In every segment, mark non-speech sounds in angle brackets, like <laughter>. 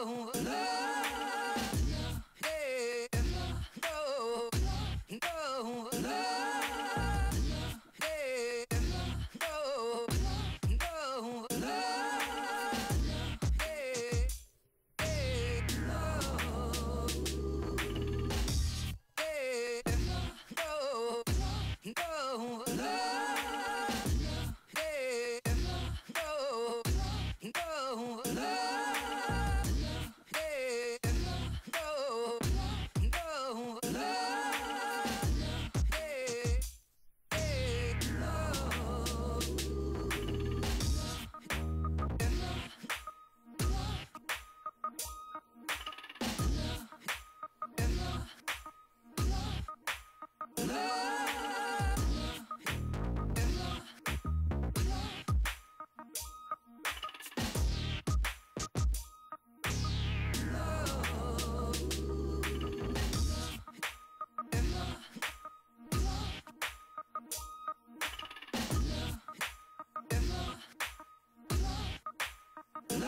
oh, oh.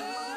love.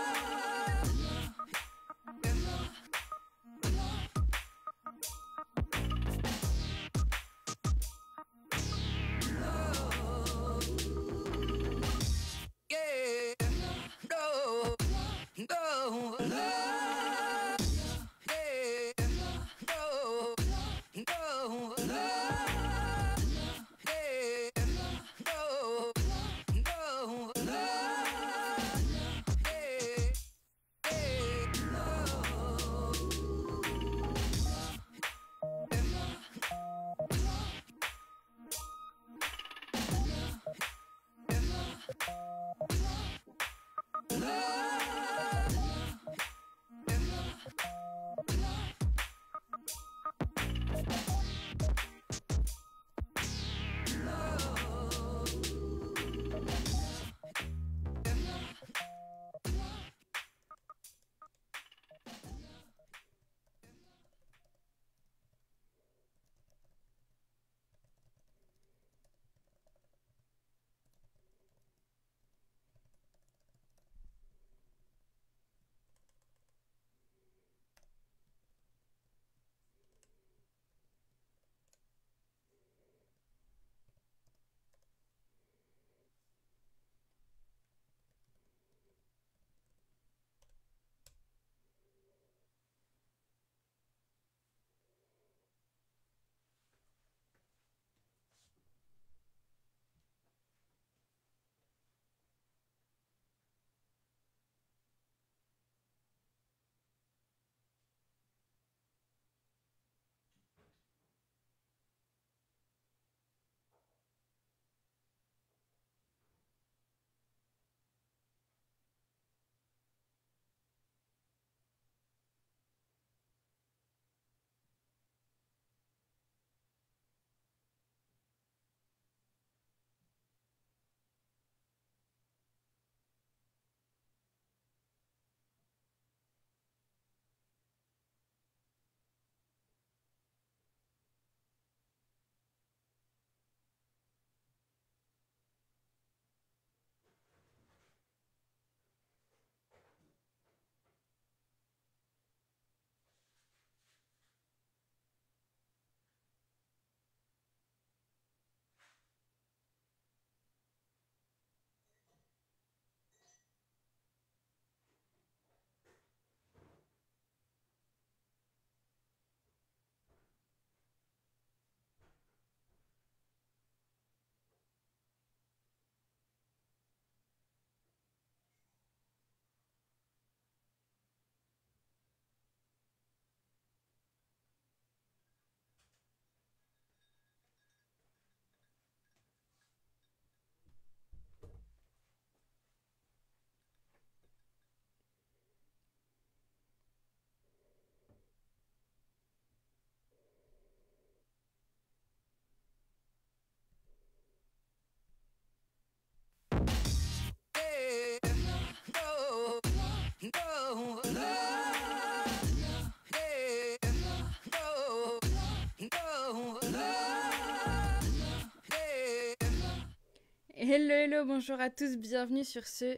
Hello, hello, bonjour à tous, bienvenue sur ce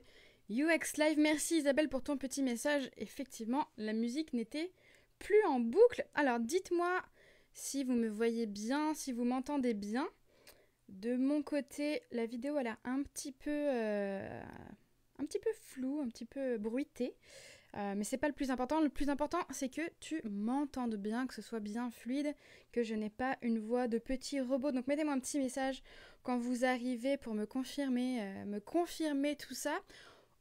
UX Live. Merci Isabelle pour ton petit message. Effectivement, la musique n'était plus en boucle. Alors dites-moi si vous me voyez bien, si vous m'entendez bien. De mon côté, la vidéo a l'air un petit peu, euh, un petit peu floue, un petit peu bruitée. Euh, mais mais c'est pas le plus important. Le plus important, c'est que tu m'entendes bien, que ce soit bien fluide, que je n'ai pas une voix de petit robot. Donc mettez-moi un petit message quand vous arrivez pour me confirmer, euh, me confirmer tout ça.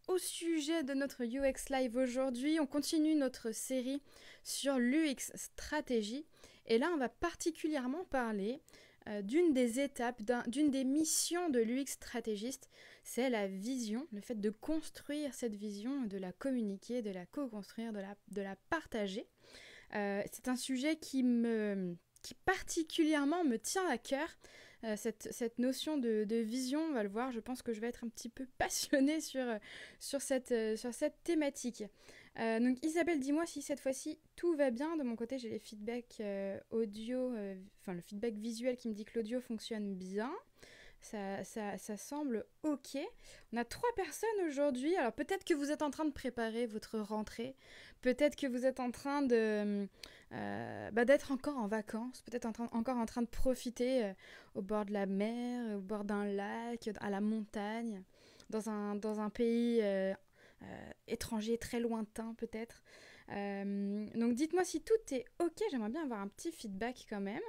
Au sujet de notre UX Live aujourd'hui, on continue notre série sur l'UX stratégie. Et là, on va particulièrement parler euh, d'une des étapes, d'une des missions de l'UX stratégiste. C'est la vision, le fait de construire cette vision, de la communiquer, de la co-construire, de la, partager. Euh, c'est un sujet qui me qui particulièrement me tient à cœur euh, cette, notion de, vision, on va le voir, je pense que je vais être un petit peu <laughs> passionnée sur, euh, sur, cette, euh, sur cette thématique. donc Isabelle, dis-moi si cette fois-ci tout va bien. De mon côté, j'ai les feedbacks audio, enfin le feedback visuel qui me dit que l'audio fonctionne bien. Ça, ça, ça, semble ok. On a trois personnes aujourd'hui. Alors peut-être que vous êtes en train de préparer votre rentrée. Peut-être que vous êtes en train de euh, bah, d'être encore en vacances, peut-être encore en train de profiter euh, au bord de la mer, au bord d'un lac, à la montagne, dans un, dans un pays euh, étranger très lointain peut-être. donc dites-moi si tout est ok, j'aimerais bien avoir un petit feedback quand même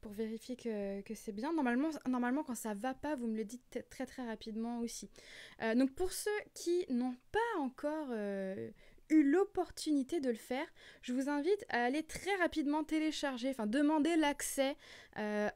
pour vérifier que, c'est bien. Normalement, normalement, quand ça va pas, vous me le dites très très rapidement aussi. donc pour ceux qui n'ont pas encore eu l'opportunité de le faire, je vous invite à aller très rapidement télécharger, enfin demander l'accès euh,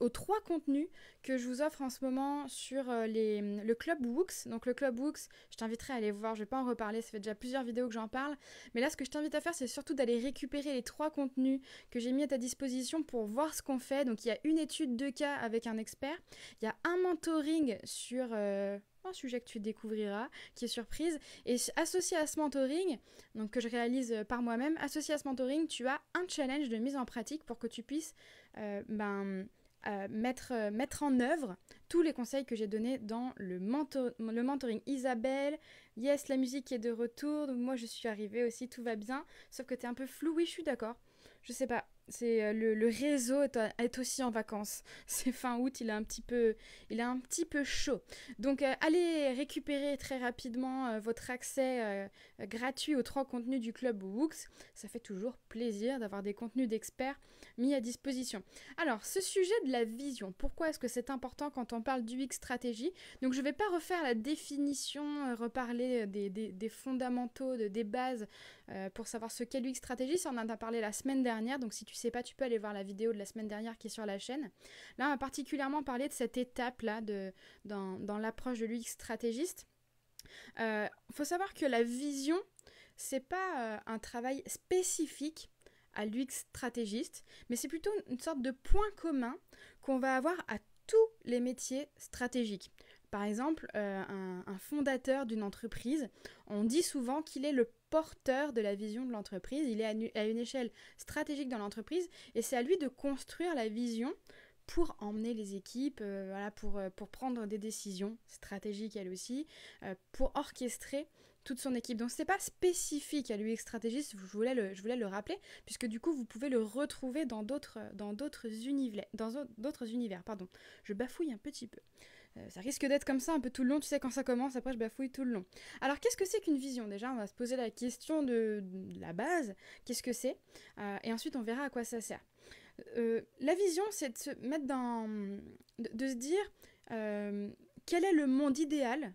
aux trois contenus que je vous offre en ce moment sur euh, les, le Club books Donc le Club books je t'inviterai à aller voir, je vais pas en reparler, ça fait déjà plusieurs vidéos que j'en parle. Mais là, ce que je t'invite à faire, c'est surtout d'aller récupérer les trois contenus que j'ai mis à ta disposition pour voir ce qu'on fait. Donc il y a une étude de cas avec un expert, il y a un mentoring sur... Euh, un sujet que tu découvriras, qui est surprise. Et associé à ce mentoring, donc que je réalise euh, par moi-même, associé à ce mentoring, tu as un challenge de mise en pratique pour que tu puisses euh, ben, euh, mettre, mettre en œuvre tous les conseils que j'ai donnés dans le, le mentoring. Isabelle, yes, la musique est de retour, moi je suis arrivée aussi, tout va bien, sauf que tu es un peu flou, oui, je suis d'accord. Je sais pas, c'est euh, le, le, réseau est, euh, aussi en vacances. <laughs> C'est fin août, il est un petit peu, il est un petit peu chaud. Donc euh, allez récupérer très rapidement votre accès gratuit aux trois contenus du club books Ça fait toujours plaisir d'avoir des contenus d'experts mis à disposition. Alors ce sujet de la vision, pourquoi est-ce que c'est important quand on parle du X stratégie Donc je ne vais pas refaire la définition, reparler des, des, des fondamentaux, de, des bases euh, pour savoir ce qu'est l'UX stratégiste, on en a parlé la semaine dernière, donc si tu sais pas, tu peux aller voir la vidéo de la semaine dernière qui est sur la chaîne. Là, on a particulièrement parlé de cette étape-là dans, l'approche de l'UX stratégiste. Euh, Il faut savoir que la vision, c'est pas euh, un travail spécifique à l'UX stratégiste, mais c'est plutôt une sorte de point commun qu'on va avoir à tous les métiers stratégiques. Par exemple, euh, un, fondateur d'une entreprise, on dit souvent qu'il est le porteur de la vision de l'entreprise, il est à, une échelle stratégique dans l'entreprise et c'est à lui de construire la vision pour emmener les équipes, euh, voilà, pour, euh, pour, prendre des décisions stratégiques elle aussi, pour orchestrer toute son équipe. Donc n'est pas spécifique à lui, stratégiste, je voulais, le, je voulais le rappeler, puisque du coup vous pouvez le retrouver dans d'autres univers, dans d'autres univers, pardon. Je bafouille un petit peu. Euh, ça risque d'être comme ça un peu tout le long, tu sais, quand ça commence, après je bafouille tout le long. Alors qu'est-ce que c'est qu'une vision Déjà, on va se poser la question de, la base, qu'est-ce que c'est euh, Et ensuite, on verra à quoi ça sert. Euh, la vision, c'est de se mettre dans... de, se dire quel est le monde idéal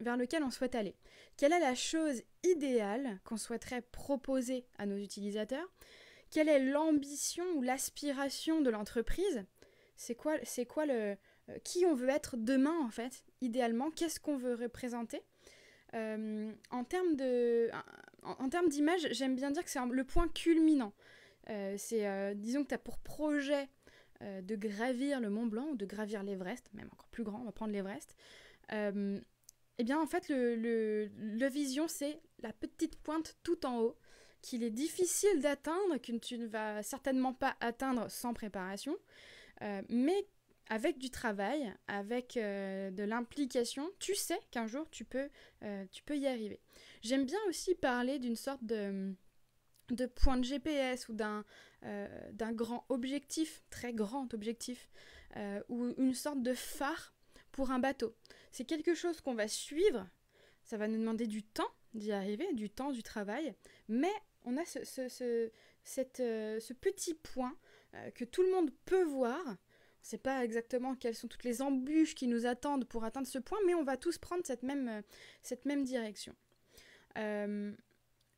vers lequel on souhaite aller. Quelle est la chose idéale qu'on souhaiterait proposer à nos utilisateurs Quelle est l'ambition ou l'aspiration de l'entreprise C'est quoi, c'est quoi le, euh, qui on veut être demain en fait, idéalement, qu'est-ce qu'on veut représenter. Euh, en termes de, en, d'image, j'aime bien dire que c'est le point culminant. Euh, c'est, disons que tu as pour projet de gravir le Mont Blanc ou de gravir l'Everest, même encore plus grand, on va prendre l'Everest. eh bien, en fait, le, vision, c'est la petite pointe tout en haut qu'il est difficile d'atteindre, que tu ne vas certainement pas atteindre sans préparation, euh, mais avec du travail, avec euh, de l'implication, tu sais qu'un jour tu peux, euh, tu peux y arriver. J'aime bien aussi parler d'une sorte de, de point de GPS ou euh, d'un grand objectif, très grand objectif, ou une sorte de phare pour un bateau. C'est quelque chose qu'on va suivre, ça va nous demander du temps d'y arriver, du temps, du travail, mais on a ce, ce petit point que tout le monde peut voir on ne sait pas exactement quelles sont toutes les embûches qui nous attendent pour atteindre ce point, mais on va tous prendre cette même, euh, cette même direction. Euh,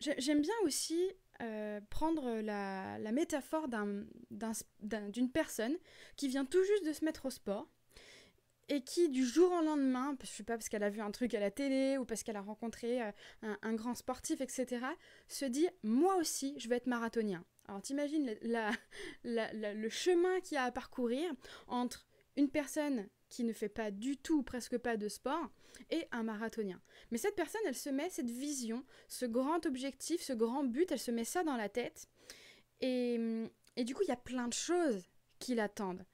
j'aime bien aussi euh, prendre la, métaphore d'une personne qui vient tout juste de se mettre au sport et qui du jour au lendemain, je ne sais pas parce qu'elle a vu un truc à la télé ou parce qu'elle a rencontré euh, un, grand sportif, etc., se dit moi aussi je vais être marathonien. Alors t'imagines <laughs> le chemin qu'il y a à parcourir entre une personne qui ne fait pas du tout, presque pas de sport, et un marathonien. Mais cette personne, elle se met cette vision, ce grand objectif, ce grand but, elle se met ça dans la tête. et du coup, il y a plein de choses qui l'attendent.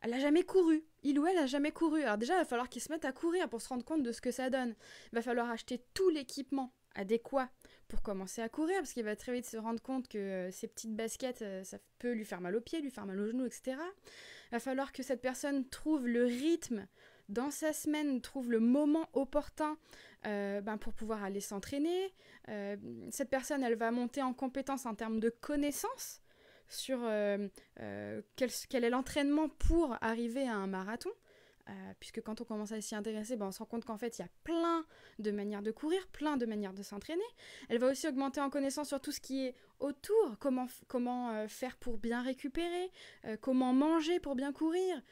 Elle n'a jamais couru, il ou elle a jamais couru. Alors déjà, il va falloir qu'il se mette à courir pour se rendre compte de ce que ça donne. Il va falloir acheter tout l'équipement adéquat pour commencer à courir, parce qu'il va très vite se rendre compte que euh, ses petites baskets, euh, ça peut lui faire mal aux pieds, lui faire mal aux genoux, etc. Il va falloir que cette personne trouve le rythme dans sa semaine, trouve le moment opportun euh, ben, pour pouvoir aller s'entraîner. cette personne, elle va monter en compétence en termes de connaissances sur euh, euh, quel, est l'entraînement pour arriver à un marathon. Euh, puisque quand on commence à s'y intéresser, ben, on se rend compte qu'en fait, il y a plein de manières de courir, plein de manières de s'entraîner. Elle va aussi augmenter en connaissance sur tout ce qui est autour, comment, comment faire pour bien récupérer, comment manger pour bien courir,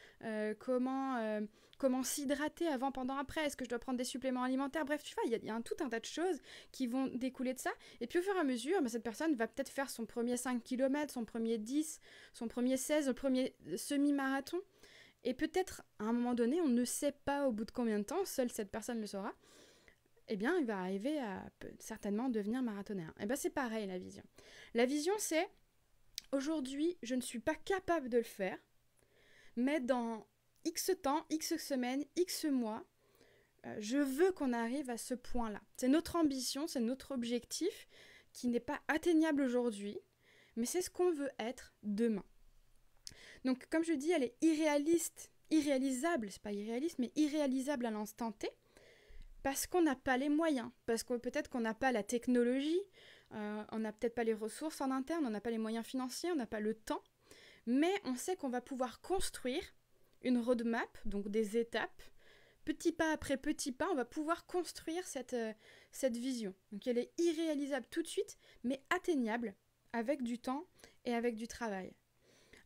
comment comment s'hydrater avant, pendant, après, est-ce que je dois prendre des suppléments alimentaires, bref, tu vois, il y, a un tout un tas de choses qui vont découler de ça. Et puis au fur et à mesure, bah, cette personne va peut-être faire son premier 5 km, son premier 10, son premier 16, son premier semi-marathon. Et peut-être à un moment donné, on ne sait pas au bout de combien de temps, seule cette personne le saura, eh bien, il va arriver à certainement devenir marathonien. Et eh bien, c'est pareil la vision. La vision, c'est aujourd'hui, je ne suis pas capable de le faire, mais dans X temps, X semaines, X mois, euh, je veux qu'on arrive à ce point-là. C'est notre ambition, c'est notre objectif qui n'est pas atteignable aujourd'hui, mais c'est ce qu'on veut être demain. Donc comme je dis, elle est irréaliste, irréalisable, c'est pas irréaliste, mais irréalisable à l'instant T, parce qu'on n'a pas les moyens, parce que peut-être qu'on n'a pas la technologie, euh, on n'a peut-être pas les ressources en interne, on n'a pas les moyens financiers, on n'a pas le temps, mais on sait qu'on va pouvoir construire une roadmap, donc des étapes. Petit pas après petit pas, on va pouvoir construire cette, euh, cette vision. Donc elle est irréalisable tout de suite, mais atteignable avec du temps et avec du travail.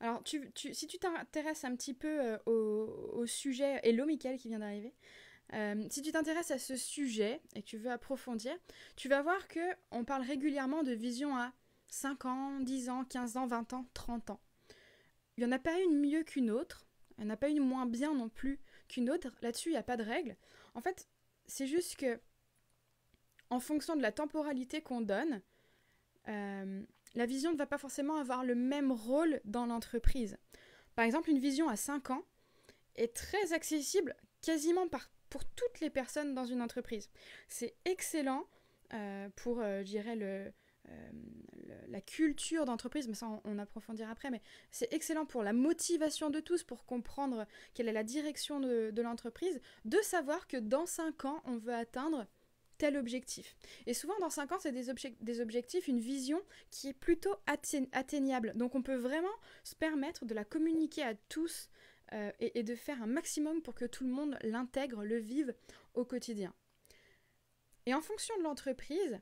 Alors, tu, si tu t'intéresses un petit peu euh, au, sujet, et l'eau qui vient d'arriver, euh, si tu t'intéresses à ce sujet et que tu veux approfondir, tu vas voir que on parle régulièrement de vision à 5 ans, 10 ans, 15 ans, 20 ans, 30 ans. Il n'y en a pas une mieux qu'une autre. Elle n'a pas une moins bien non plus qu'une autre. Là-dessus, il n'y a pas de règle. En fait, c'est juste que, en fonction de la temporalité qu'on donne, euh, la vision ne va pas forcément avoir le même rôle dans l'entreprise. Par exemple, une vision à 5 ans est très accessible quasiment par, pour toutes les personnes dans une entreprise. C'est excellent euh, pour, euh, je dirais, le, la culture d'entreprise, mais ça on, approfondira après, mais c'est excellent pour la motivation de tous, pour comprendre quelle est la direction de, l'entreprise, de savoir que dans 5 ans, on veut atteindre tel objectif. Et souvent, dans 5 ans, c'est des, objectifs, une vision qui est plutôt atteignable. Donc, on peut vraiment se permettre de la communiquer à tous euh, et de faire un maximum pour que tout le monde l'intègre, le vive au quotidien. Et en fonction de l'entreprise,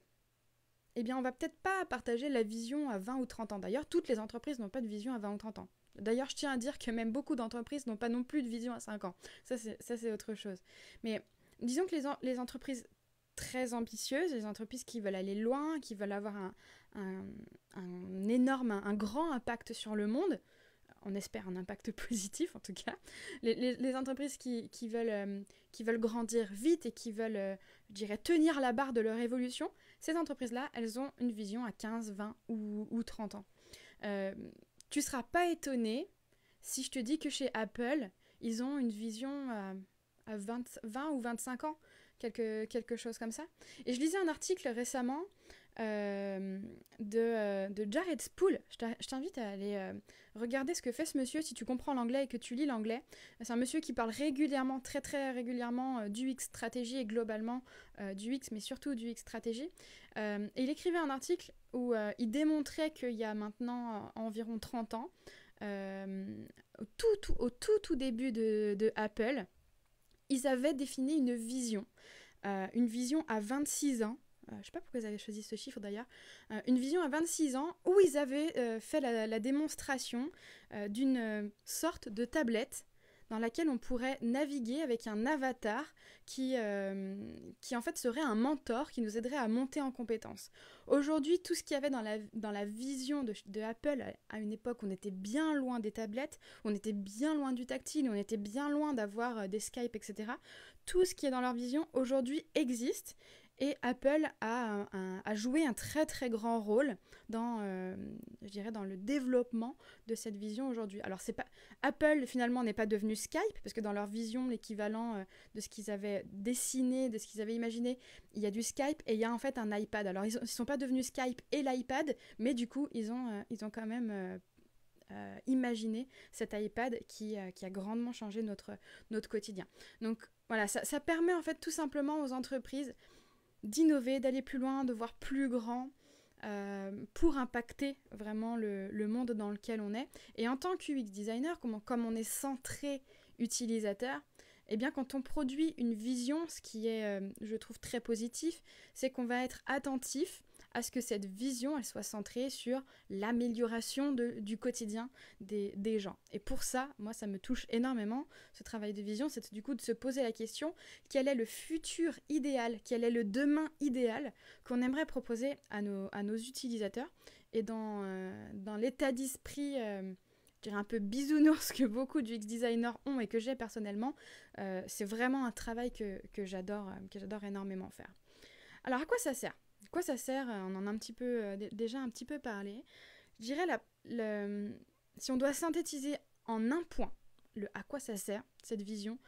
eh bien on va peut-être pas partager la vision à 20 ou 30 ans. D'ailleurs, toutes les entreprises n'ont pas de vision à 20 ou 30 ans. D'ailleurs, je tiens à dire que même beaucoup d'entreprises n'ont pas non plus de vision à 5 ans. Ça, c'est autre chose. Mais disons que les, entreprises très ambitieuses, les entreprises qui veulent aller loin, qui veulent avoir un, énorme, un, grand impact sur le monde, on espère un impact <laughs> positif en tout cas, les, entreprises euh, qui, veulent, grandir vite et qui veulent, euh, je dirais, tenir la barre de leur évolution, ces entreprises-là, elles ont une vision à 15, 20 ou, 30 ans. Euh, tu ne seras pas étonné si je te dis que chez Apple, ils ont une vision à, 20, ou 25 ans, quelque, quelque chose comme ça. Et je lisais un article récemment euh, euh, de, Jared Spool. Je t'invite à aller euh, regarder ce que fait ce monsieur si tu comprends l'anglais et que tu lis l'anglais. C'est un monsieur qui parle régulièrement, très très régulièrement du X stratégie et globalement du X, mais surtout du X stratégie. il écrivait un article où il démontrait qu'il y a maintenant environ 30 ans, au, tout, tout, au tout tout début de, de Apple, ils avaient défini une vision. une vision à 26 ans euh, je ne sais pas pourquoi ils avaient choisi ce chiffre d'ailleurs, euh, une vision à 26 ans où ils avaient euh, fait la, démonstration d'une sorte de tablette dans laquelle on pourrait naviguer avec un avatar qui, qui en fait serait un mentor qui nous aiderait à monter en compétences. Aujourd'hui, tout ce qu'il y avait dans la, dans la vision de, Apple, à une époque on était bien loin des tablettes, on était bien loin du tactile, on était bien loin d'avoir des Skype, etc. Tout ce qui est dans leur vision aujourd'hui existe et Apple a, joué un très très grand rôle dans, euh, je dirais, dans le développement de cette vision aujourd'hui. Alors c'est pas Apple finalement n'est pas devenu Skype parce que dans leur vision l'équivalent euh, de ce qu'ils avaient dessiné, de ce qu'ils avaient imaginé, il y a du Skype et il y a en fait un iPad. Alors ils, ne sont pas devenus Skype et l'iPad, mais du coup ils ont euh, ils ont quand même imaginé cet iPad qui, a grandement changé notre, notre quotidien. Donc voilà, ça, ça permet en fait tout simplement aux entreprises d'innover, d'aller plus loin, de voir plus grand. Euh, pour impacter vraiment le, monde dans lequel on est. Et en tant qu'UX designer, comme on, comme on est centré utilisateur, eh bien quand on produit une vision, ce qui est, euh, je trouve, très positif, c'est qu'on va être attentif à ce que cette vision, elle soit centrée sur l'amélioration du quotidien des, gens. Et pour ça, moi, ça me touche énormément, ce travail de vision, c'est du coup de se poser la question, quel est le futur idéal, quel est le demain idéal qu'on aimerait proposer à nos, à nos utilisateurs et dans, euh, dans l'état d'esprit... Euh, je dirais un peu bisounours que beaucoup du X-Designers ont et que j'ai personnellement, euh, c'est vraiment un travail que, que j'adore énormément faire. Alors à quoi ça sert quoi ça sert euh, On en a un petit peu, euh, déjà un petit peu parlé. Je dirais, la, si on doit synthétiser en un point le à quoi ça sert, cette vision,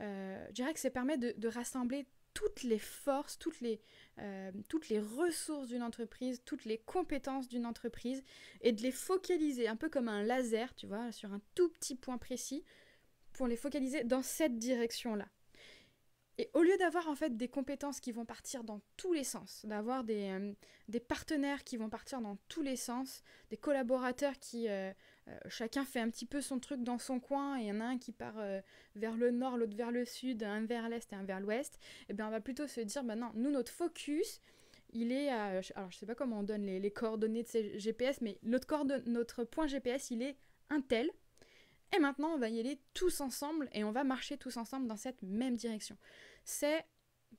euh, je dirais que ça permet de, rassembler toutes les forces, toutes les, toutes les ressources d'une entreprise, toutes les compétences d'une entreprise, et de les focaliser un peu comme un laser, tu vois, sur un tout petit point précis, pour les focaliser dans cette direction-là. Et au lieu d'avoir en fait des compétences qui vont partir dans tous les sens, d'avoir des, euh, partenaires qui vont partir dans tous les sens, des collaborateurs qui euh, euh, chacun fait un petit peu son truc dans son coin, et il y en a un qui part vers le nord, l'autre vers le sud, un vers l'est et un vers l'ouest, et eh bien on va plutôt se dire, ben non, nous notre focus, il est à, alors je sais pas comment on donne les, coordonnées de ces GPS, mais notre, notre point GPS, il est un tel, et maintenant, on va y aller tous ensemble et on va marcher tous ensemble dans cette même direction. C'est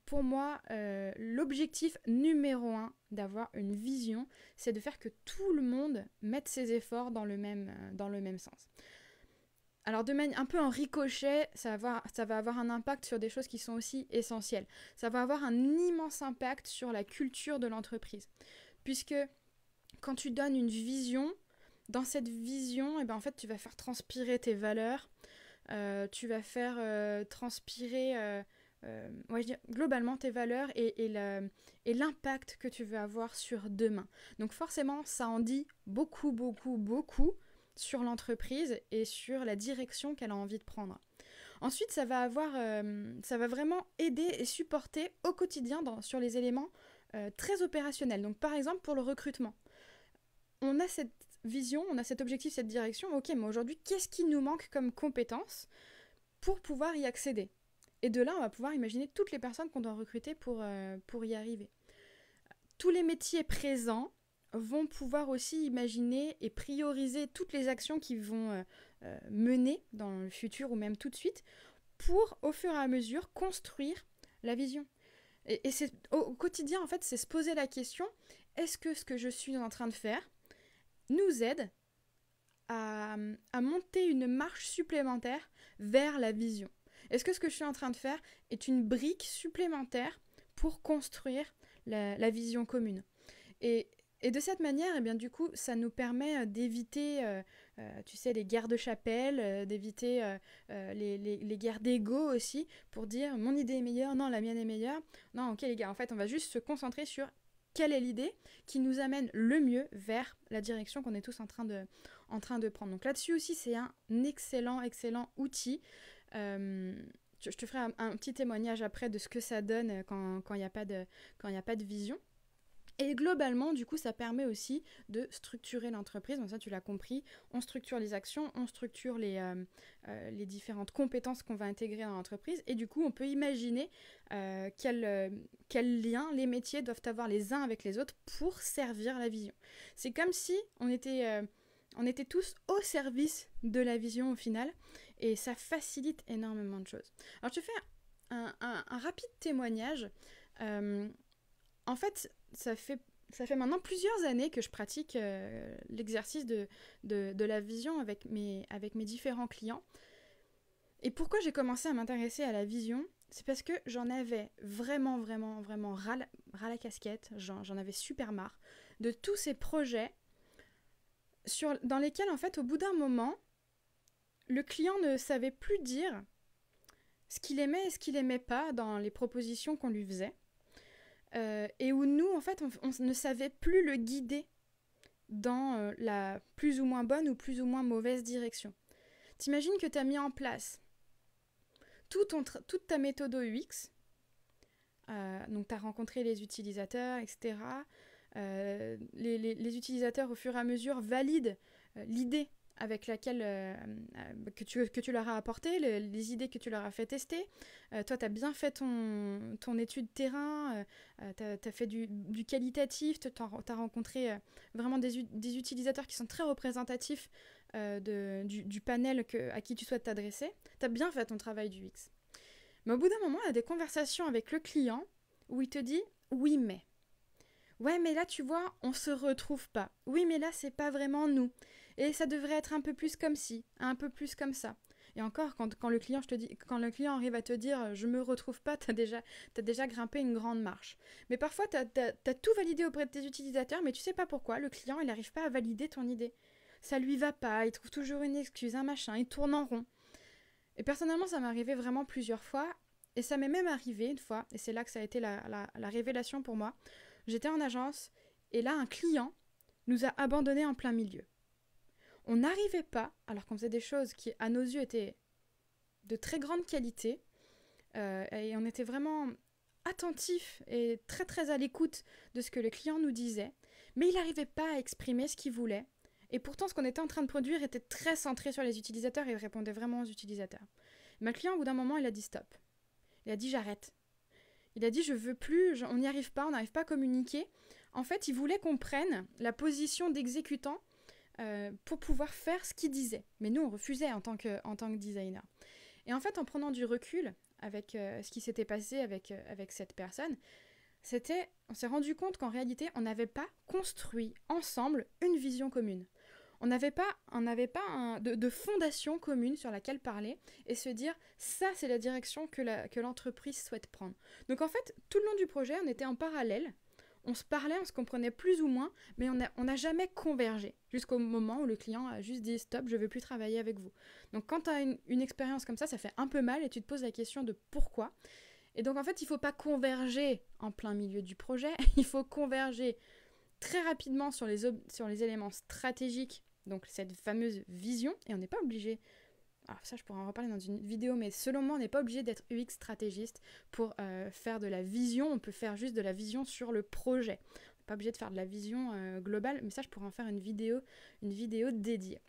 pour moi euh, l'objectif numéro un d'avoir une vision, c'est de faire que tout le monde mette ses efforts dans le même, euh, dans le même sens. Alors de manière un peu en ricochet, ça va, avoir, ça va avoir un impact sur des choses qui sont aussi essentielles. Ça va avoir un immense impact sur la culture de l'entreprise. Puisque quand tu donnes une vision, dans cette vision, et eh ben en fait, tu vas faire transpirer tes valeurs, euh, tu vas faire transpirer euh, globalement tes valeurs et, l'impact que tu veux avoir sur demain. Donc forcément, ça en dit beaucoup, beaucoup, beaucoup sur l'entreprise et sur la direction qu'elle a envie de prendre. Ensuite, ça va avoir, euh, ça va vraiment aider et supporter au quotidien sur les éléments euh, très opérationnels. Donc par exemple pour le recrutement, on a cette vision, on a cet objectif, cette direction. Ok, mais aujourd'hui, qu'est-ce qui nous manque comme compétence pour pouvoir y accéder et de là, on va pouvoir imaginer toutes les personnes qu'on doit recruter pour, euh, pour y arriver. Tous les métiers présents vont pouvoir aussi imaginer et prioriser toutes les actions qu'ils vont euh, euh, mener dans le futur ou même tout de suite pour, au fur et à mesure, construire la vision. Et, c'est au, quotidien, en fait, c'est se poser la question, est-ce que ce que je suis en train de faire nous aide à, à monter une marche supplémentaire vers la vision est-ce que ce que je suis en train de faire est une brique supplémentaire pour construire la, vision commune et, de cette manière, eh bien, du coup, ça nous permet euh, d'éviter, euh, euh, tu sais, les guerres de chapelle, d'éviter les, guerres d'ego aussi, pour dire mon idée est meilleure, non, la mienne est meilleure. Non, ok les gars, en fait, on va juste se concentrer sur quelle est l'idée qui nous amène le mieux vers la direction qu'on est tous en train en train de prendre. Donc là-dessus aussi, c'est un excellent, excellent outil euh, je te ferai un, petit témoignage après de ce que ça donne euh, quand il n'y a, pas de, quand a pas de vision. Et globalement, du coup, ça permet aussi de structurer l'entreprise. Donc ça, tu l'as compris. On structure les actions, on structure les, euh, les différentes compétences qu'on va intégrer dans l'entreprise. Et du coup, on peut imaginer quel lien les métiers doivent avoir les uns avec les autres pour servir la vision. C'est comme si on était on était tous au service de la vision au final, et ça facilite énormément de choses. Alors je fais un, un, rapide témoignage. Euh, en fait, ça fait ça fait maintenant plusieurs années que je pratique euh, l'exercice de, de, la vision avec mes, avec mes différents clients. Et pourquoi j'ai commencé à m'intéresser à la vision C'est parce que j'en avais vraiment, vraiment, vraiment ras ras la casquette, j'en avais super marre de tous ces projets sur, dans lesquelles, en fait, au bout d'un moment, le client ne savait plus dire ce qu'il aimait et ce qu'il aimait pas dans les propositions qu'on lui faisait. Euh, et où nous, en fait, on, ne savait plus le guider dans euh, la plus ou moins bonne ou plus ou moins mauvaise direction. T'imagines que tu as mis en place toute ta méthode UX, euh, donc tu as rencontré les utilisateurs, etc. Euh, les, utilisateurs au fur et à mesure valident euh, l'idée avec laquelle euh, que, tu, que tu leur as apporté, les idées que tu leur as fait tester. toi, tu as bien fait ton, ton étude terrain, tu as, fait du, qualitatif, tu as, rencontré vraiment des, utilisateurs qui sont très représentatifs du, panel à qui tu souhaites t'adresser. Tu as bien fait ton travail du X. Mais au bout d'un moment, il y des conversations avec le client où il te dit oui mais. Ouais, mais là, tu vois, on se retrouve pas. Oui, mais là, c'est pas vraiment nous. Et ça devrait être un peu plus comme si, un peu plus comme ça. Et encore, quand, le, client, je te dis, quand le client arrive à te dire euh, je me retrouve pas, t'as déjà, as déjà grimpé une grande marche. Mais parfois, t'as as, tout validé auprès de tes utilisateurs, mais tu sais pas pourquoi, le client, il n'arrive pas à valider ton idée. Ça lui va pas, il trouve toujours une excuse, un machin, il tourne en rond. Et personnellement, ça m'est arrivé vraiment plusieurs fois, et ça m'est même arrivé une fois, et c'est là que ça a été la révélation pour moi, j'étais en agence et là, un client nous a abandonnés en plein milieu. On n'arrivait pas, alors qu'on faisait des choses qui, à nos yeux, étaient de très grande qualité, euh, et on était vraiment attentifs et très très à l'écoute de ce que le client nous disait, mais il n'arrivait pas à exprimer ce qu'il voulait, et pourtant ce qu'on était en train de produire était très centré sur les utilisateurs et répondait vraiment aux utilisateurs. Ma client, au bout d'un moment, il a dit stop. Il a dit j'arrête, il a dit je veux plus, on n'y arrive pas, on n'arrive pas à communiquer. En fait, il voulait qu'on prenne la position d'exécutant euh, pour pouvoir faire ce qu'il disait. Mais nous, on refusait en tant que, en tant que designer. Et en fait, en prenant du recul avec euh, ce qui s'était passé avec, euh, avec cette personne, c'était, on s'est rendu compte qu'en réalité, on n'avait pas construit ensemble une vision commune on n'avait pas, on avait pas un, de, fondation commune sur laquelle parler et se dire ça c'est la direction que l'entreprise que souhaite prendre. Donc en fait, tout le long du projet, on était en parallèle, on se parlait, on se comprenait plus ou moins, mais on n'a on a jamais convergé jusqu'au moment où le client a juste dit stop, je veux plus travailler avec vous. Donc quand tu as une, expérience comme ça, ça fait un peu mal et tu te poses la question de pourquoi. Et donc en fait, il ne faut pas converger en plein milieu du projet, <laughs> il faut converger très rapidement sur les, sur les éléments stratégiques donc cette fameuse vision, et on n'est pas obligé, alors ça je pourrais en reparler dans une vidéo, mais selon moi on n'est pas obligé d'être UX stratégiste pour euh, faire de la vision, on peut faire juste de la vision sur le projet. On n'est pas obligé de faire de la vision euh, globale, mais ça je pourrais en faire une vidéo, une vidéo dédiée.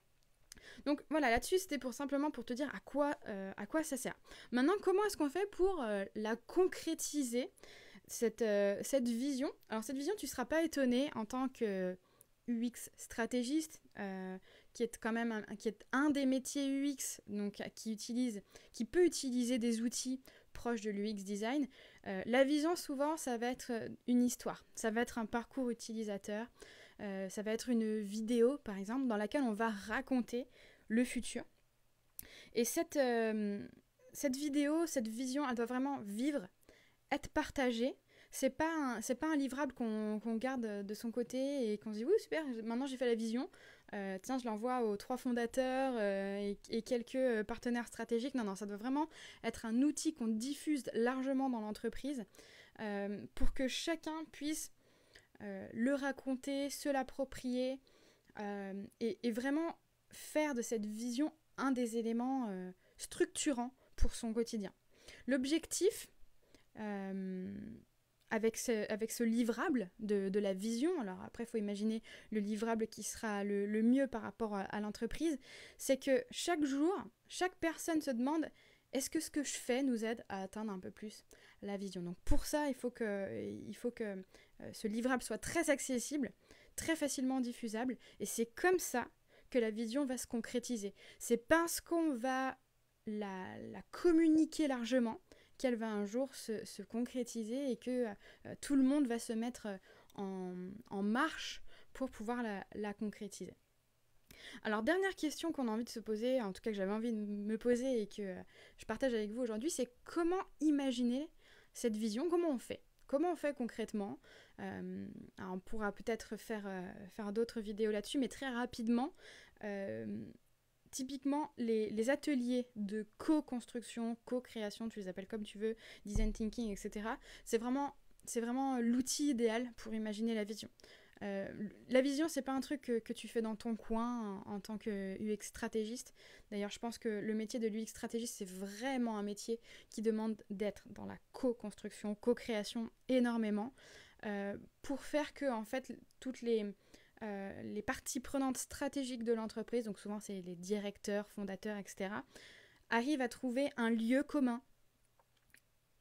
Donc voilà, là-dessus, c'était pour simplement pour te dire à quoi, euh, à quoi ça sert. Maintenant, comment est-ce qu'on fait pour la concrétiser, cette, cette vision Alors cette vision, tu ne seras pas étonné en tant que UX stratégiste, euh, qui est quand même un, qui est un des métiers UX, donc euh, qui utilise, qui peut utiliser des outils proches de l'UX design. Euh, la vision souvent, ça va être une histoire, ça va être un parcours utilisateur, ça va être une vidéo par exemple dans laquelle on va raconter le futur. Et cette cette vidéo, cette vision, elle doit vraiment vivre, être partagée c'est pas pas un livrable qu'on, qu'on garde de son côté et qu'on se dit oui super maintenant j'ai fait la vision euh, tiens, je l'envoie aux trois fondateurs euh, et, quelques euh, partenaires stratégiques. Non, non, ça doit vraiment être un outil qu'on diffuse largement dans l'entreprise pour que chacun puisse le raconter, se l'approprier et, et, vraiment faire de cette vision un des éléments structurants pour son quotidien. L'objectif, avec ce, avec ce livrable de, la vision, alors après il faut imaginer le livrable qui sera le, mieux par rapport à, l'entreprise, c'est que chaque jour, chaque personne se demande est-ce que ce que je fais nous aide à atteindre un peu plus la vision Donc pour ça, il faut que, il faut que euh, ce livrable soit très accessible, très facilement diffusable, et c'est comme ça que la vision va se concrétiser. C'est parce qu'on va la, communiquer largement, qu'elle va un jour se, concrétiser et que euh, tout le monde va se mettre euh, en, marche pour pouvoir la, concrétiser. Alors, dernière question qu'on a envie de se poser, en tout cas que j'avais envie de me poser et que euh, je partage avec vous aujourd'hui, c'est comment imaginer cette vision Comment on fait Comment on fait concrètement On pourra peut-être faire, faire d'autres vidéos là-dessus, mais très rapidement, typiquement, les, ateliers de co-construction, co-création, tu les appelles comme tu veux, design thinking, etc., c'est vraiment, c'est vraiment l'outil idéal pour imaginer la vision. Euh, la vision, c'est pas un truc que, tu fais dans ton coin en, tant que UX stratégiste. D'ailleurs, je pense que le métier de l'UX stratégiste, c'est vraiment un métier qui demande d'être dans la co-construction, co-création énormément, euh, pour faire que, en fait, toutes les, euh, les parties prenantes stratégiques de l'entreprise, donc souvent c'est les directeurs, fondateurs, etc., arrivent à trouver un lieu commun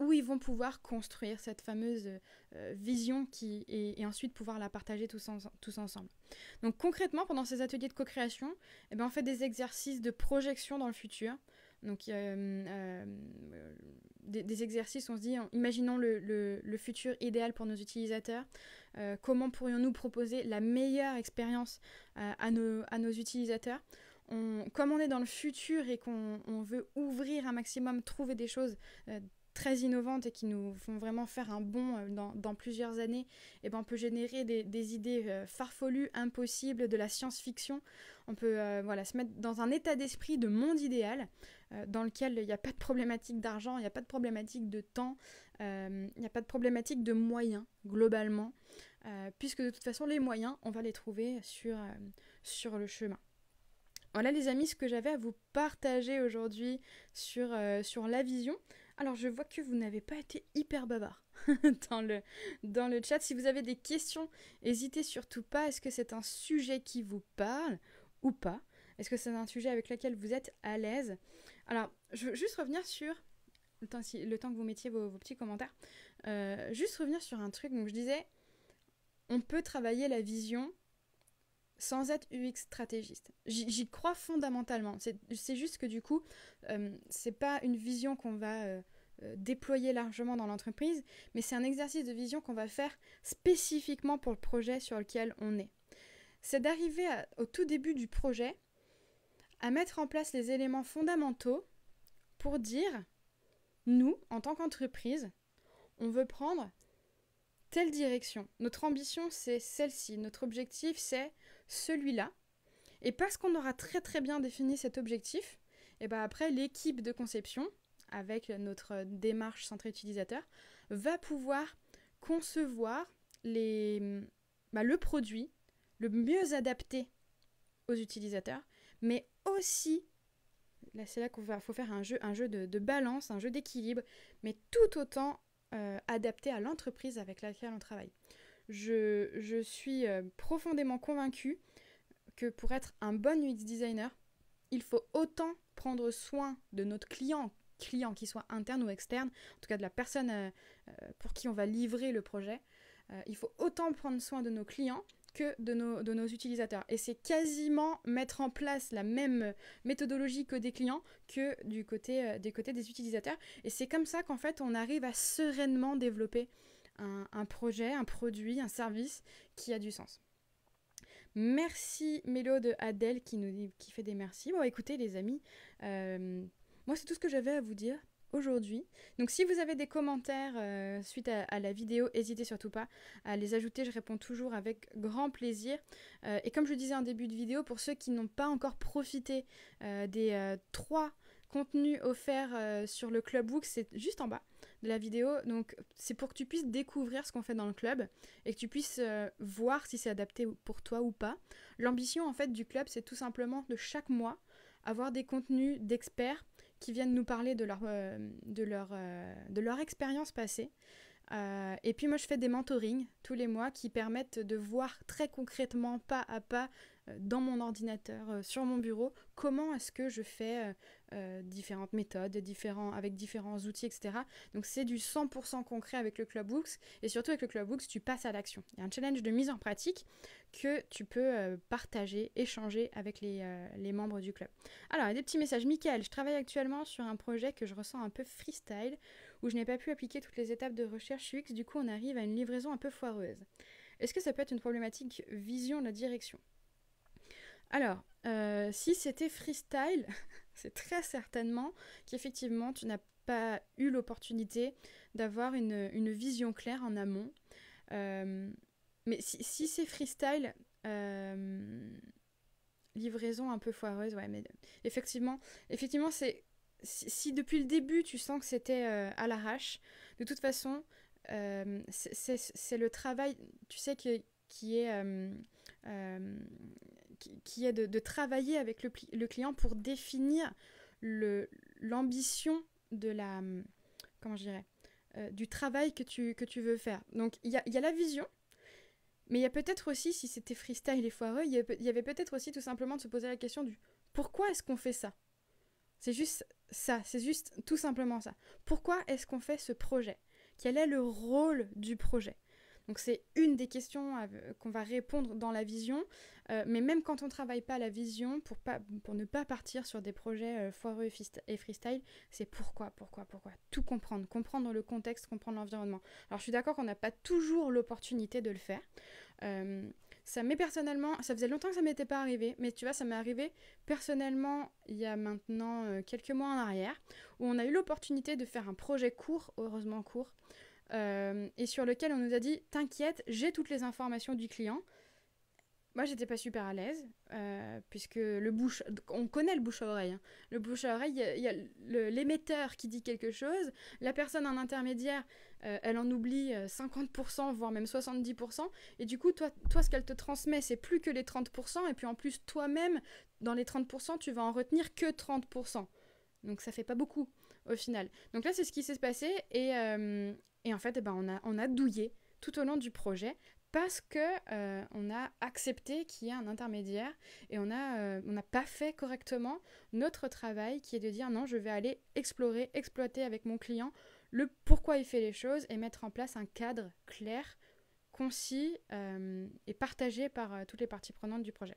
où ils vont pouvoir construire cette fameuse euh, vision et, ensuite pouvoir la partager tous, ensemble. Donc concrètement, pendant ces ateliers de co-création, eh ben, on fait des exercices de projection dans le futur donc, euh, euh, des, exercices, on se dit, imaginons le, le, futur idéal pour nos utilisateurs, euh, comment pourrions-nous proposer la meilleure expérience à, nos, à nos utilisateurs comme on est dans le futur et qu'on veut ouvrir un maximum, trouver des choses, très innovantes et qui nous font vraiment faire un bond euh, dans, plusieurs années, et eh ben on peut générer des, idées euh, farfelues, impossibles, de la science-fiction. On peut euh, voilà, se mettre dans un état d'esprit de monde idéal dans lequel il n'y a pas de problématique d'argent, il n'y a pas de problématique de temps, il n'y a pas de problématique de moyens globalement, puisque de toute façon les moyens, on va les trouver sur, sur le chemin. Voilà les amis ce que j'avais à vous partager aujourd'hui sur, sur la vision. Alors je vois que vous n'avez pas été hyper bavard <laughs> dans, le, dans le chat. Si vous avez des questions, n'hésitez surtout pas. Est-ce que c'est un sujet qui vous parle ou pas Est-ce que c'est un sujet avec lequel vous êtes à l'aise Alors je veux juste revenir sur... Le temps, le temps que vous mettiez vos, petits commentaires. Euh, juste revenir sur un truc. Donc je disais, on peut travailler la vision sans être UX stratégiste. J'y crois fondamentalement. C'est juste que du coup, euh, c'est pas une vision qu'on va euh, euh, déployer largement dans l'entreprise, mais c'est un exercice de vision qu'on va faire spécifiquement pour le projet sur lequel on est. C'est d'arriver au tout début du projet à mettre en place les éléments fondamentaux pour dire, nous, en tant qu'entreprise, on veut prendre telle direction. Notre ambition, c'est celle-ci. Notre objectif, c'est celui-là. Et parce qu'on aura très très bien défini cet objectif, et eh ben, après l'équipe de conception, avec notre euh, démarche centrée utilisateur, va pouvoir concevoir mm, bah, le produit le mieux adapté aux utilisateurs, mais aussi, là c'est là qu'il faut faire un jeu, un jeu de, balance, un jeu d'équilibre, mais tout autant euh, adapté à l'entreprise avec laquelle on travaille. Je, suis euh, profondément convaincue que pour être un bon UX designer, il faut autant prendre soin de notre client, client qui soit interne ou externe, en tout cas de la personne euh, euh, pour qui on va livrer le projet, il faut autant prendre soin de nos clients que de nos, de nos utilisateurs. Et c'est quasiment mettre en place la même méthodologie que des clients que du côté, des, côtés des utilisateurs. Et c'est comme ça qu'en fait on arrive à sereinement développer un, projet, un produit, un service qui a du sens. Merci Mélo de Adèle qui, nous, qui fait des merci. Bon, écoutez les amis, euh, moi c'est tout ce que j'avais à vous dire aujourd'hui. Donc si vous avez des commentaires euh, suite à, la vidéo, n'hésitez surtout pas à les ajouter, je réponds toujours avec grand plaisir. Euh, et comme je disais en début de vidéo, pour ceux qui n'ont pas encore profité des trois contenu offert euh, sur le Club c'est juste en bas de la vidéo. Donc c'est pour que tu puisses découvrir ce qu'on fait dans le club et que tu puisses euh, voir si c'est adapté pour toi ou pas. L'ambition en fait du club, c'est tout simplement de chaque mois avoir des contenus d'experts qui viennent nous parler de leur, euh, de leur, de leur expérience passée. et puis moi, je fais des mentorings tous les mois qui permettent de voir très concrètement, pas à pas, euh, dans mon ordinateur, euh, sur mon bureau, comment est-ce que je fais euh, différentes méthodes, avec différents outils, etc. Donc c'est du 100% concret avec le Club et surtout avec le Club tu passes à l'action. Il y a un challenge de mise en pratique que tu peux partager, échanger avec les, les, membres du club. Alors, il y a des petits messages. Michael, je travaille actuellement sur un projet que je ressens un peu freestyle où je n'ai pas pu appliquer toutes les étapes de recherche UX, du coup on arrive à une livraison un peu foireuse. Est-ce que ça peut être une problématique vision de la direction alors, euh, si c'était freestyle, <laughs> c'est très certainement qu'effectivement, tu n'as pas eu l'opportunité d'avoir une, vision claire en amont. Euh, mais si, c'est freestyle, euh, livraison un peu foireuse, ouais, mais effectivement, effectivement c'est si, depuis le début tu sens que c'était à l'arrache, de toute façon, c'est le travail, tu sais, qui, qui est qui est de, travailler avec le, client pour définir l'ambition de la euh, du travail que tu, que tu veux faire. Donc il y a, la vision, mais il y a peut-être aussi, si c'était freestyle et foireux, il y, y avait peut-être aussi tout simplement de se poser la question du pourquoi est-ce qu'on fait ça C'est juste ça, c'est juste tout simplement ça. Pourquoi est-ce qu'on fait ce projet Quel est le rôle du projet donc c'est une des questions euh, qu'on va répondre dans la vision. Euh, mais même quand on ne travaille pas la vision, pour, pas, pour ne pas partir sur des projets euh, foireux et freestyle, c'est pourquoi, pourquoi, pourquoi. Tout comprendre, comprendre le contexte, comprendre l'environnement. Alors je suis d'accord qu'on n'a pas toujours l'opportunité de le faire. ça m'est personnellement, ça faisait longtemps que ça m'était pas arrivé, mais tu vois, ça m'est arrivé personnellement il y a maintenant quelques mois en arrière, où on a eu l'opportunité de faire un projet court, heureusement court, euh, et sur lequel on nous a dit T'inquiète, j'ai toutes les informations du client. Moi, j'étais pas super à l'aise, euh, puisque le bouche, on connaît le bouche à oreille. Hein. Le bouche à oreille, il y a, l'émetteur qui dit quelque chose, la personne en intermédiaire, euh, elle en oublie 50%, voire même 70%, et du coup, toi, toi ce qu'elle te transmet, c'est plus que les 30%, et puis en plus, toi-même, dans les 30%, tu vas en retenir que 30%. Donc ça fait pas beaucoup au final. Donc là, c'est ce qui s'est passé, et, et en fait, eh ben, on, a, douillé tout au long du projet parce que euh, on a accepté qu'il y a un intermédiaire et on n'a euh, pas fait correctement notre travail qui est de dire non je vais aller explorer exploiter avec mon client le pourquoi il fait les choses et mettre en place un cadre clair concis euh, et partagé par toutes les parties prenantes du projet.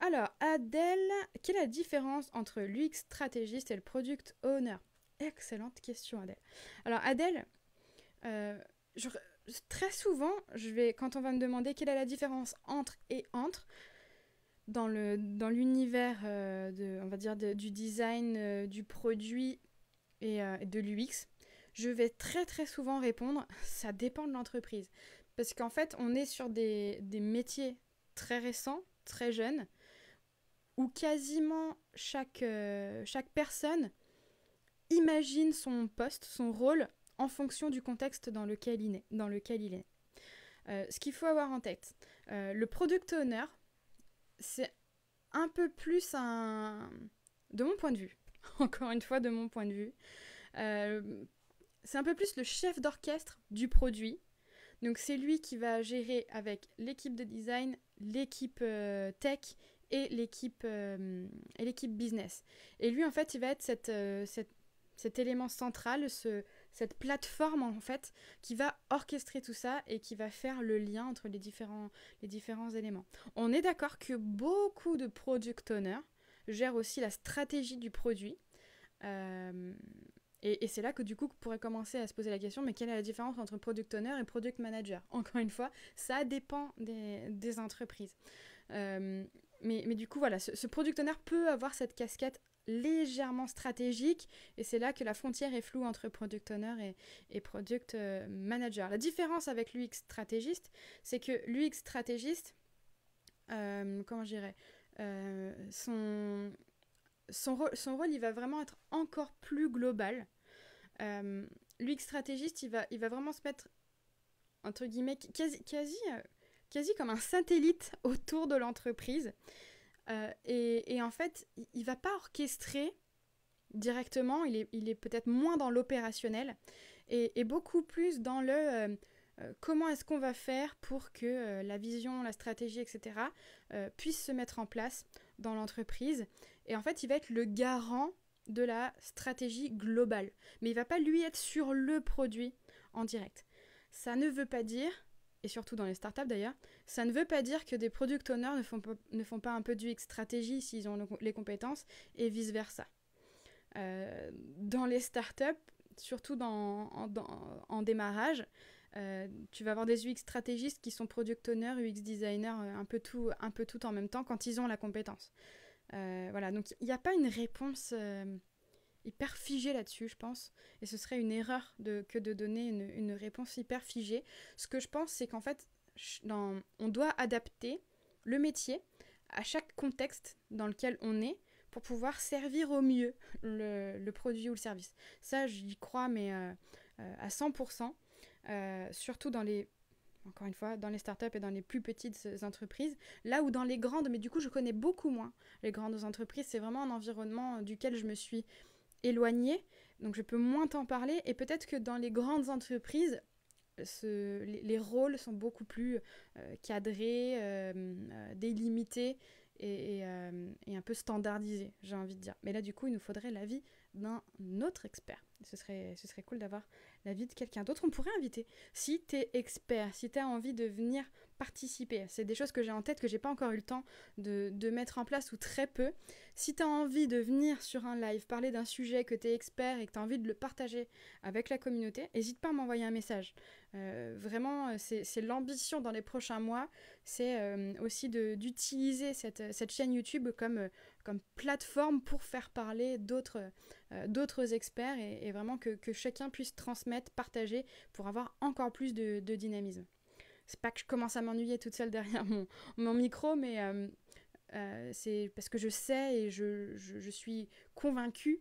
Alors Adèle, quelle est la différence entre l'UX stratégiste et le product owner excellente question, Adèle. Alors, Adèle, euh, je, très souvent, je vais, quand on va me demander quelle est la différence entre et entre, dans le dans l'univers euh, de on va dire du design euh, du produit et de l'UX je vais très très souvent répondre ça dépend de l'entreprise parce qu'en fait on est sur des, métiers très récents très jeunes où quasiment chaque chaque personne imagine son poste, son rôle, en fonction du contexte dans lequel il est. Dans lequel il est. Euh, ce qu'il faut avoir en tête, euh, le product owner, c'est un peu plus un... De mon point de vue, <laughs> encore une fois, de mon point de vue, euh, c'est un peu plus le chef d'orchestre du produit. Donc c'est lui qui va gérer avec l'équipe de design, l'équipe tech et l'équipe business. Et lui, en fait, il va être cette, cette cet élément central, ce, cette plateforme en fait, qui va orchestrer tout ça et qui va faire le lien entre les différents, les différents éléments. On est d'accord que beaucoup de product owners gèrent aussi la stratégie du produit. Euh, et, c'est là que du coup, on pourrait commencer à se poser la question, mais quelle est la différence entre product owner et product manager Encore une fois, ça dépend des, entreprises. Euh, mais, du coup, voilà, ce, product owner peut avoir cette casquette légèrement stratégique et c'est là que la frontière est floue entre product owner et, product euh, manager. La différence avec l'UX stratégiste, c'est que l'UX stratégiste, euh, comment je dirais, euh, son, son, rôle, son, rôle, il va vraiment être encore plus global. Euh, L'UX stratégiste, il va, il va vraiment se mettre, entre guillemets, quasi, quasi, quasi comme un satellite autour de l'entreprise. Euh, et, en fait, il, ne va pas orchestrer directement, il est, peut-être moins dans l'opérationnel et, beaucoup plus dans le euh, euh, comment est-ce qu'on va faire pour que la vision, la stratégie, etc. puisse se mettre en place dans l'entreprise. Et en fait, il va être le garant de la stratégie globale. Mais il va pas lui être sur le produit en direct. Ça ne veut pas dire et surtout dans les startups d'ailleurs, ça ne veut pas dire que des product owners ne font, pas, ne font pas un peu du stratégie s'ils ont les compétences et vice-versa. Euh, dans les startups, surtout dans, en, démarrage, euh, tu vas avoir des UX stratégistes qui sont product owners, UX designers, euh, un peu tout, un peu tout en même temps quand ils ont la compétence. voilà, donc il n'y a pas une réponse hyper figé là-dessus, je pense. Et ce serait une erreur de, que de donner une, réponse hyper figée. Ce que je pense, c'est qu'en fait, dans, on doit adapter le métier à chaque contexte dans lequel on est pour pouvoir servir au mieux le, produit ou le service. Ça, j'y crois, mais euh, euh, à 100%, euh, surtout dans les encore une fois, dans les startups et dans les plus petites entreprises, là où dans les grandes, mais du coup, je connais beaucoup moins les grandes entreprises. C'est vraiment un environnement duquel je me suis éloigné, donc je peux moins t'en parler. Et peut-être que dans les grandes entreprises, ce, les, rôles sont beaucoup plus euh, cadrés, euh, euh, délimités et, un peu standardisés, j'ai envie de dire. Mais là, du coup, il nous faudrait l'avis d'un autre expert. Ce serait, ce serait cool d'avoir l'avis de quelqu'un d'autre. On pourrait inviter. Si tu es expert, si tu as envie de venir participer. C'est des choses que j'ai en tête que j'ai pas encore eu le temps de, mettre en place ou très peu. Si tu as envie de venir sur un live parler d'un sujet que tu es expert et que tu as envie de le partager avec la communauté, n'hésite pas à m'envoyer un message. Euh, vraiment, euh, c'est l'ambition dans les prochains mois, c'est euh, aussi d'utiliser cette, chaîne YouTube comme, plateforme pour faire parler d'autres experts et, vraiment que, chacun puisse transmettre, partager pour avoir encore plus de dynamisme c'est pas que je commence à m'ennuyer toute seule derrière mon, mon micro, mais euh, euh, c'est parce que je sais et je, suis convaincue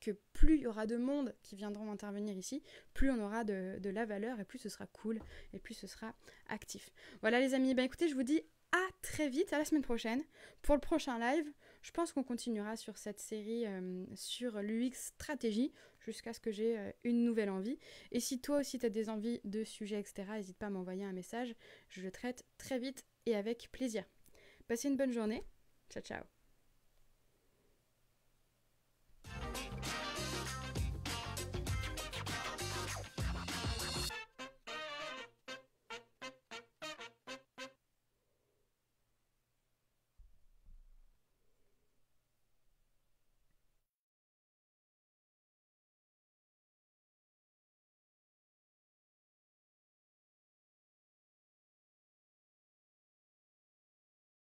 que plus il y aura de monde qui viendront intervenir ici, plus on aura de, de, la valeur et plus ce sera cool et plus ce sera actif. Voilà les amis, ben écoutez, je vous dis à très vite, à la semaine prochaine pour le prochain live. Je pense qu'on continuera sur cette série euh, sur l'UX stratégie jusqu'à ce que j'ai euh, une nouvelle envie. Et si toi aussi tu as des envies de sujets, etc., n'hésite pas à m'envoyer un message. Je le traite très vite et avec plaisir. Passez une bonne journée. Ciao, ciao.